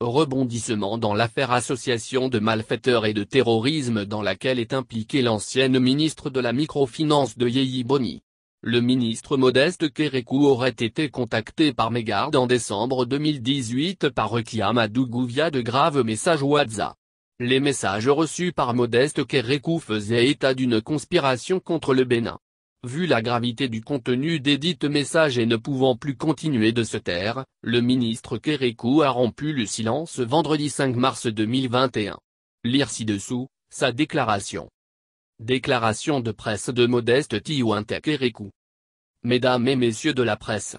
Rebondissement dans l'affaire association de malfaiteurs et de terrorisme dans laquelle est impliquée l'ancienne ministre de la microfinance de Yehi Boni. Le ministre Modeste Kérékou aurait été contacté par Mégard en décembre 2018 par Rekiam à de graves messages WhatsApp. Les messages reçus par Modeste Kérékou faisaient état d'une conspiration contre le Bénin. Vu la gravité du contenu des dites messages et ne pouvant plus continuer de se taire, le ministre Kérékou a rompu le silence vendredi 5 mars 2021. Lire ci-dessous, sa déclaration. Déclaration de presse de Modeste Tiwante Kérékou. Mesdames et messieurs de la presse.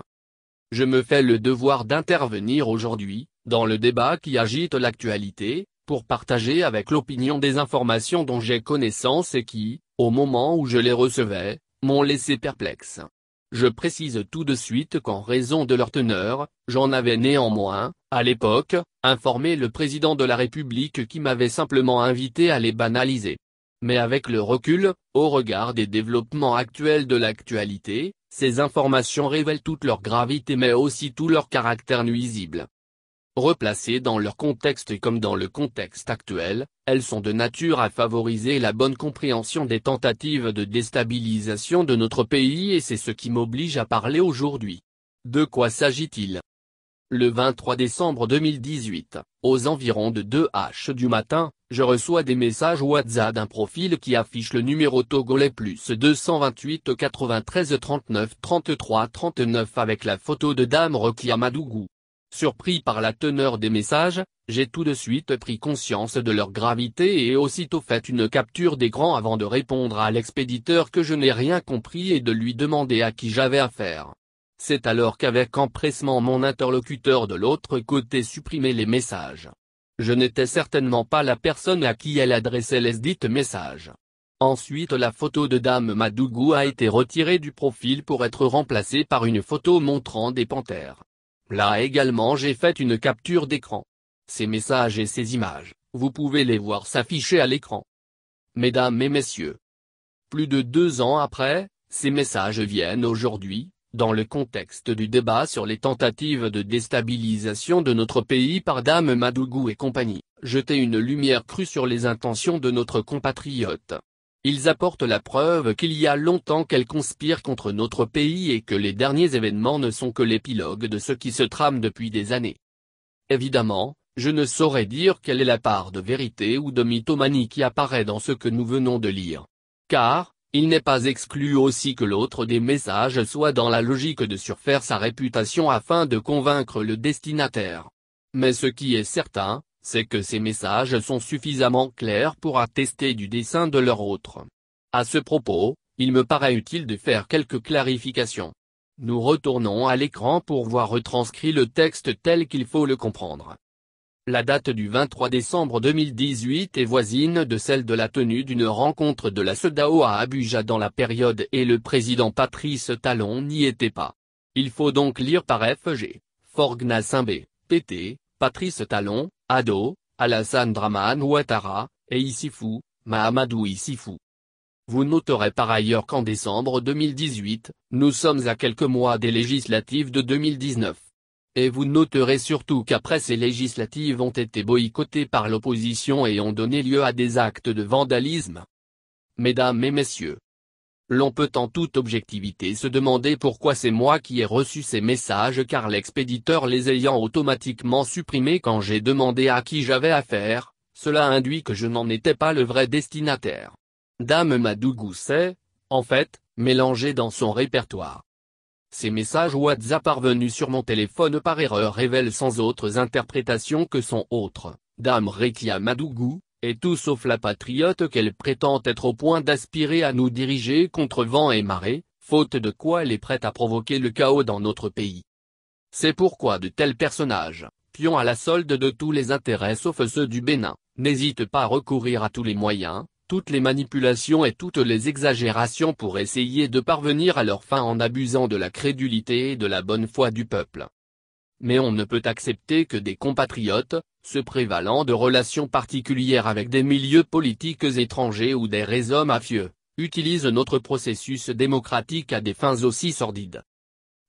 Je me fais le devoir d'intervenir aujourd'hui, dans le débat qui agite l'actualité, pour partager avec l'opinion des informations dont j'ai connaissance et qui, au moment où je les recevais, m'ont laissé perplexe. Je précise tout de suite qu'en raison de leur teneur, j'en avais néanmoins, à l'époque, informé le président de la République qui m'avait simplement invité à les banaliser. Mais avec le recul, au regard des développements actuels de l'actualité, ces informations révèlent toute leur gravité mais aussi tout leur caractère nuisible. Replacées dans leur contexte comme dans le contexte actuel, elles sont de nature à favoriser la bonne compréhension des tentatives de déstabilisation de notre pays et c'est ce qui m'oblige à parler aujourd'hui. De quoi s'agit-il Le 23 décembre 2018, aux environs de 2h du matin, je reçois des messages WhatsApp d'un profil qui affiche le numéro togolais plus 228 93 39 33 39 avec la photo de Dame Rokia Madougou. Surpris par la teneur des messages, j'ai tout de suite pris conscience de leur gravité et aussitôt fait une capture d'écran avant de répondre à l'expéditeur que je n'ai rien compris et de lui demander à qui j'avais affaire. C'est alors qu'avec empressement mon interlocuteur de l'autre côté supprimait les messages. Je n'étais certainement pas la personne à qui elle adressait les dites messages. Ensuite la photo de Dame Madougou a été retirée du profil pour être remplacée par une photo montrant des panthères. Là également j'ai fait une capture d'écran. Ces messages et ces images, vous pouvez les voir s'afficher à l'écran. Mesdames et messieurs. Plus de deux ans après, ces messages viennent aujourd'hui, dans le contexte du débat sur les tentatives de déstabilisation de notre pays par Dame Madougou et compagnie, jeter une lumière crue sur les intentions de notre compatriote. Ils apportent la preuve qu'il y a longtemps qu'elle conspire contre notre pays et que les derniers événements ne sont que l'épilogue de ce qui se trame depuis des années. Évidemment, je ne saurais dire quelle est la part de vérité ou de mythomanie qui apparaît dans ce que nous venons de lire. Car, il n'est pas exclu aussi que l'autre des messages soit dans la logique de surfaire sa réputation afin de convaincre le destinataire. Mais ce qui est certain, c'est que ces messages sont suffisamment clairs pour attester du dessin de leur autre. À ce propos, il me paraît utile de faire quelques clarifications. Nous retournons à l'écran pour voir retranscrit le texte tel qu'il faut le comprendre. La date du 23 décembre 2018 est voisine de celle de la tenue d'une rencontre de la SEDAO à Abuja dans la période et le président Patrice Talon n'y était pas. Il faut donc lire par FG, Forgna Simbé, PT, Patrice Talon, Ado, Alassane Draman Ouattara, et Isifou. Mahamadou Isifou. Vous noterez par ailleurs qu'en décembre 2018, nous sommes à quelques mois des législatives de 2019. Et vous noterez surtout qu'après ces législatives ont été boycottées par l'opposition et ont donné lieu à des actes de vandalisme. Mesdames et messieurs, l'on peut en toute objectivité se demander pourquoi c'est moi qui ai reçu ces messages car l'expéditeur les ayant automatiquement supprimés quand j'ai demandé à qui j'avais affaire, cela induit que je n'en étais pas le vrai destinataire. Dame Madougou s'est, en fait, mélangée dans son répertoire. Ces messages WhatsApp parvenus sur mon téléphone par erreur révèlent sans autres interprétations que son autre, Dame Rekia Madougou, et tout sauf la patriote qu'elle prétend être au point d'aspirer à nous diriger contre vent et marée, faute de quoi elle est prête à provoquer le chaos dans notre pays. C'est pourquoi de tels personnages, pions à la solde de tous les intérêts sauf ceux du Bénin, n'hésitent pas à recourir à tous les moyens, toutes les manipulations et toutes les exagérations pour essayer de parvenir à leur fin en abusant de la crédulité et de la bonne foi du peuple. Mais on ne peut accepter que des compatriotes, se prévalant de relations particulières avec des milieux politiques étrangers ou des réseaux mafieux, utilise notre processus démocratique à des fins aussi sordides.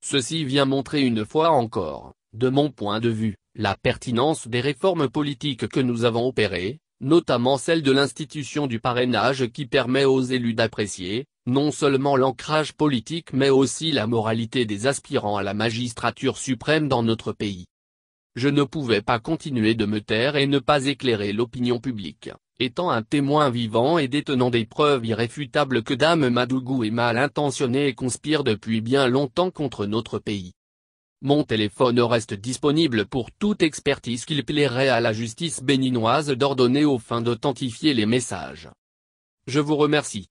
Ceci vient montrer une fois encore, de mon point de vue, la pertinence des réformes politiques que nous avons opérées, notamment celle de l'institution du parrainage qui permet aux élus d'apprécier, non seulement l'ancrage politique mais aussi la moralité des aspirants à la magistrature suprême dans notre pays. Je ne pouvais pas continuer de me taire et ne pas éclairer l'opinion publique, étant un témoin vivant et détenant des preuves irréfutables que Dame Madougou est mal intentionnée et conspire depuis bien longtemps contre notre pays. Mon téléphone reste disponible pour toute expertise qu'il plairait à la justice béninoise d'ordonner aux fins d'authentifier les messages. Je vous remercie.